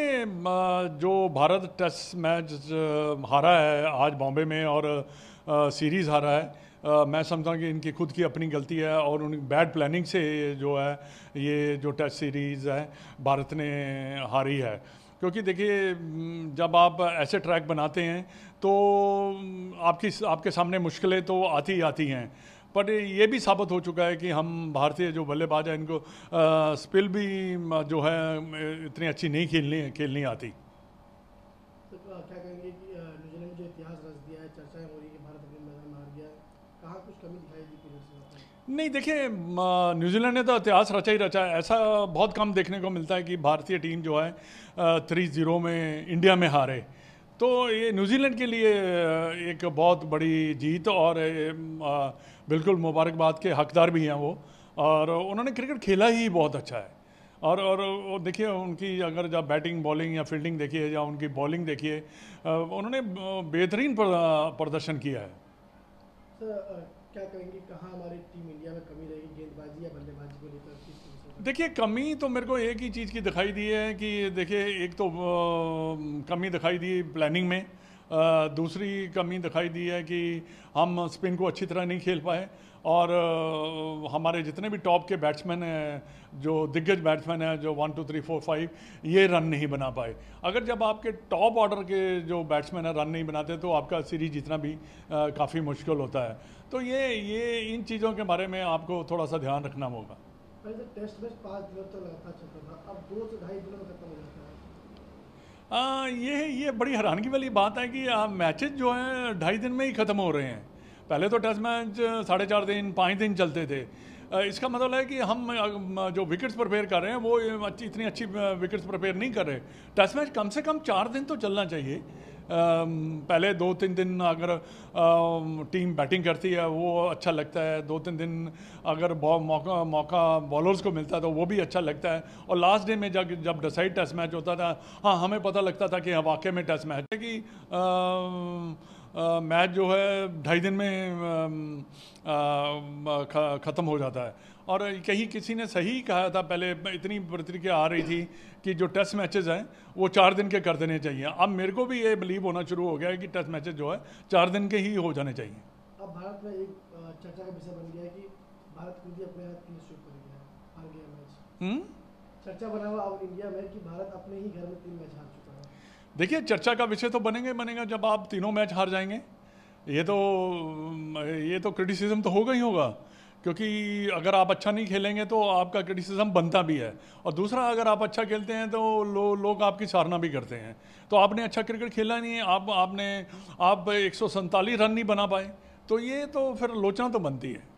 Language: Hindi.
जो भारत टेस्ट मैच हारा है आज बॉम्बे में और सीरीज़ हारा है मैं समझता हूँ कि इनकी खुद की अपनी गलती है और उन बैड प्लानिंग से जो है ये जो टेस्ट सीरीज़ है भारत ने हारी है क्योंकि देखिए जब आप ऐसे ट्रैक बनाते हैं तो आपकी आपके सामने मुश्किलें तो आती ही आती हैं पर ये भी साबित हो चुका है कि हम भारतीय जो बल्लेबाज हैं इनको आ, स्पिल भी जो है इतनी अच्छी नहीं खेलनी खेलनी आती तो नहीं देखिए न्यूजीलैंड ने तो इतिहास रचा ही रचा है ऐसा बहुत कम देखने को मिलता है कि भारतीय टीम जो है थ्री जीरो में इंडिया में हारे तो ये न्यूजीलैंड के लिए एक बहुत बड़ी जीत और बिल्कुल मुबारकबाद के हकदार भी हैं वो और उन्होंने क्रिकेट खेला ही बहुत अच्छा है और और देखिए उनकी अगर जब बैटिंग बॉलिंग या फील्डिंग देखिए या उनकी बॉलिंग देखिए उन्होंने बेहतरीन प्रदर्शन किया है सर क्या कहेंगे कहाँ हमारी टीम इंडिया में कमी रहेगी गेंदबाजी या बल्लेबाजी को लेकर देखिए कमी तो मेरे को एक ही चीज़ की दिखाई दी है कि देखिए एक तो कमी दिखाई दी प्लानिंग में दूसरी कमी दिखाई दी है कि हम स्पिन को अच्छी तरह नहीं खेल पाए और हमारे जितने भी टॉप के बैट्समैन हैं जो दिग्गज बैट्समैन हैं जो one two three four five ये रन नहीं बना पाए अगर जब आपके टॉप ऑर्डर के जो बैट्समैन हैं रन नहीं बनाते तो आपका सीरीज जीतना भी काफ़ी मुश्किल होता है तो ये ये इन चीज़ों के बारे में आपको थोड़ा सा ध्यान रखना होगा पहले टेस्ट तो पाँच दिनों लगातार चलता था अब दो से ढाई दिनों हो जाता है आ, ये ये बड़ी हैरानगी वाली बात है कि मैचेस जो हैं ढाई दिन में ही ख़त्म हो रहे हैं पहले तो टेस्ट मैच साढ़े चार दिन पाँच दिन चलते थे इसका मतलब है कि हम जो विकेट्स प्रिपेयर कर रहे हैं वो अच्छी इतनी अच्छी विकेट्स प्रिपेयर नहीं कर रहे टेस्ट मैच कम से कम चार दिन तो चलना चाहिए पहले दो तीन दिन अगर टीम बैटिंग करती है वो अच्छा लगता है दो तीन दिन अगर मौका मौका बॉलर्स को मिलता है तो वो भी अच्छा लगता है और लास्ट डे में जब जब डिसाइड टेस्ट मैच होता था हाँ हमें पता लगता था कि हाँ, वाकई में टेस्ट मैच है कि मैच जो है ढाई दिन में ख़त्म हो जाता है और कहीं किसी ने सही कहा था पहले इतनी प्रतिक्रिया आ रही थी कि जो टेस्ट मैचेस हैं वो चार दिन के कर देने चाहिए अब मेरे को भी ये बिलीव होना शुरू हो गया है कि टेस्ट मैचेस जो है चार दिन के ही हो जाने चाहिए अब भारत में एक चर्चा का विषय बन गया है कि भारत खुद ही अपने आप क्लीन स्वीप कर गया हार गया मैच चर्चा बना हुआ अब इंडिया में कि भारत अपने ही घर में तीन मैच हार चुका है देखिए चर्चा का विषय तो बनेंगे बनेगा जब आप तीनों मैच हार जाएंगे ये तो ये तो क्रिटिसिज्म तो होगा ही होगा क्योंकि अगर आप अच्छा नहीं खेलेंगे तो आपका क्रिटिसिज्म बनता भी है और दूसरा अगर आप अच्छा खेलते हैं तो लो, लोग आपकी सारना भी करते हैं तो आपने अच्छा क्रिकेट खेला नहीं है आप आपने आप एक रन नहीं बना पाए तो ये तो फिर लोचना तो बनती है